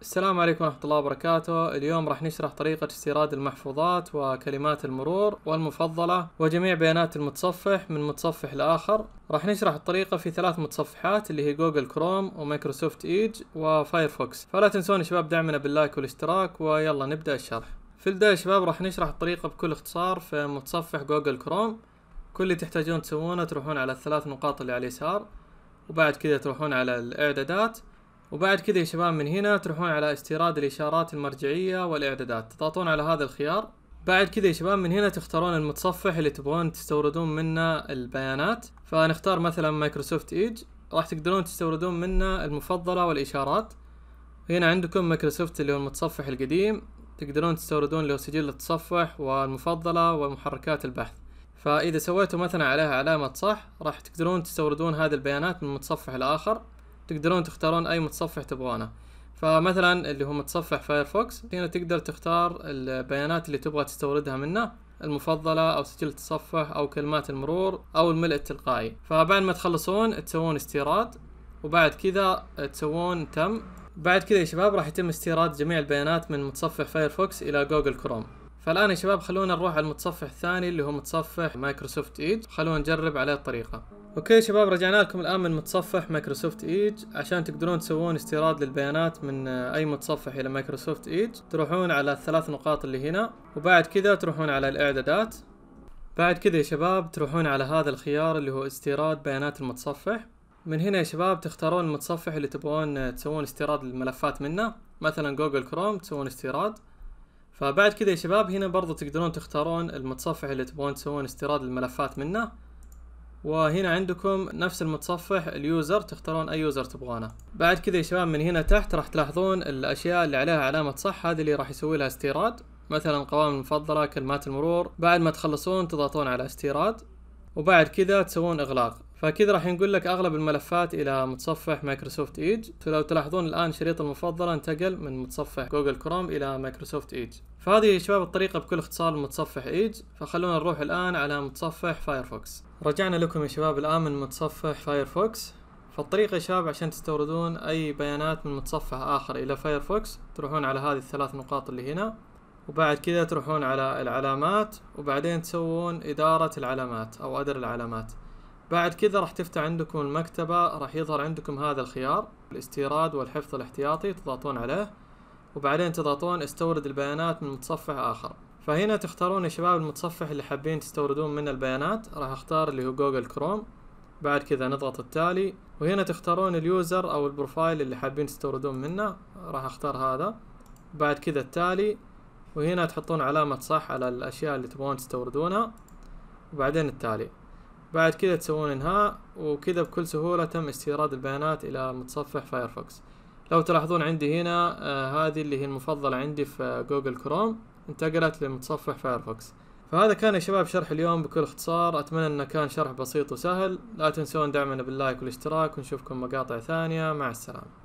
السلام عليكم ورحمة الله وبركاته اليوم راح نشرح طريقة استيراد المحفوظات وكلمات المرور والمفضلة وجميع بيانات المتصفح من متصفح لآخر راح نشرح الطريقة في ثلاث متصفحات اللي هي جوجل كروم ومايكروسوفت ايج وفايرفوكس فلا تنسون شباب دعمنا باللايك والاشتراك ويلا نبدأ الشرح في البداية شباب راح نشرح الطريقة بكل اختصار في متصفح جوجل كروم كل اللي تحتاجون تسوونه تروحون على الثلاث نقاط اللي على اليسار وبعد كذا تروحون على الاعدادات وبعد كذا يا شباب من هنا تروحون على استيراد الاشارات المرجعية والاعدادات تضغطون على هذا الخيار بعد كذا يا شباب من هنا تختارون المتصفح اللي تبغون تستوردون منه البيانات فنختار مثلا مايكروسوفت ايج راح تقدرون تستوردون منه المفضلة والاشارات هنا عندكم مايكروسوفت اللي هو المتصفح القديم تقدرون تستوردون له سجل التصفح والمفضلة ومحركات البحث فإذا سويتوا مثلا عليها علامة صح راح تقدرون تستوردون هذه البيانات من المتصفح الآخر تقدرون تختارون اي متصفح تبغونه فمثلا اللي هو متصفح فايرفوكس هنا تقدر تختار البيانات اللي تبغى تستوردها منه المفضلة أو سجل التصفح أو كلمات المرور أو الملء التلقائي فبعد ما تخلصون تسوون استيراد وبعد كذا تسوون تم بعد كذا يا شباب راح يتم استيراد جميع البيانات من متصفح فايرفوكس إلى جوجل كروم فالآن يا شباب خلونا نروح على المتصفح الثاني اللي هو متصفح مايكروسوفت ايد خلونا نجرب عليه الطريقة اوكي شباب رجعنا لكم الان من متصفح مايكروسوفت ايج عشان تقدرون تسوون استيراد للبيانات من اي متصفح الى مايكروسوفت ايج تروحون على الثلاث نقاط اللي هنا وبعد كذا تروحون على الاعدادات بعد كذا يا شباب تروحون على هذا الخيار اللي هو استيراد بيانات المتصفح من هنا يا شباب تختارون المتصفح اللي تبغون تسوون استيراد الملفات منه مثلا جوجل كروم تسوون استيراد فبعد كذا يا شباب هنا برضو تقدرون تختارون المتصفح اللي تبغون تسوون استيراد الملفات منه وهنا عندكم نفس المتصفح اليوزر تختارون اي يوزر تبغونه بعد كذا يا شباب من هنا تحت راح تلاحظون الاشياء اللي عليها علامة صح هذه اللي راح يسوي لها استيراد مثلا القوائم المفضلة كلمات المرور بعد ما تخلصون تضغطون على استيراد وبعد كذا تسوون اغلاق فاكيد راح ينقل لك اغلب الملفات الى متصفح مايكروسوفت ايدج فلو تلاحظون الان شريط المفضله انتقل من متصفح جوجل كروم الى مايكروسوفت ايدج فهذه يا شباب الطريقه بكل اختصار لمتصفح ايدج فخلونا نروح الان على متصفح فايرفوكس رجعنا لكم يا شباب الان من متصفح فايرفوكس فالطريقة يا شباب عشان تستوردون أي بيانات من متصفح آخر إلى فايرفوكس تروحون على هذه الثلاث نقاط اللي هنا وبعد كذا تروحون على العلامات وبعدين تسوون إدارة العلامات أو أدر العلامات بعد كذا راح تفتح عندكم المكتبة راح يظهر عندكم هذا الخيار الاستيراد والحفظ الاحتياطي تضغطون عليه وبعدين تضغطون استورد البيانات من متصفح آخر فهنا تختارون يا شباب المتصفح اللي حابين تستوردون منه البيانات راح اختار اللي هو جوجل كروم بعد كذا نضغط التالي وهنا تختارون اليوزر او البروفايل اللي حابين تستوردون منه راح اختار هذا بعد كذا التالي وهنا تحطون علامة صح على الاشياء اللي تبغون تستوردونها وبعدين التالي بعد كذا تسوون انهاء وكذا بكل سهولة تم استيراد البيانات الى متصفح فايرفوكس لو تلاحظون عندي هنا آه هذه اللي هي المفضلة عندي في جوجل كروم انتقلت لمتصفح فايرفوكس فهذا كان يا شباب شرح اليوم بكل اختصار اتمنى انه كان شرح بسيط وسهل لا تنسون دعمنا باللايك والاشتراك ونشوفكم مقاطع ثانية مع السلامة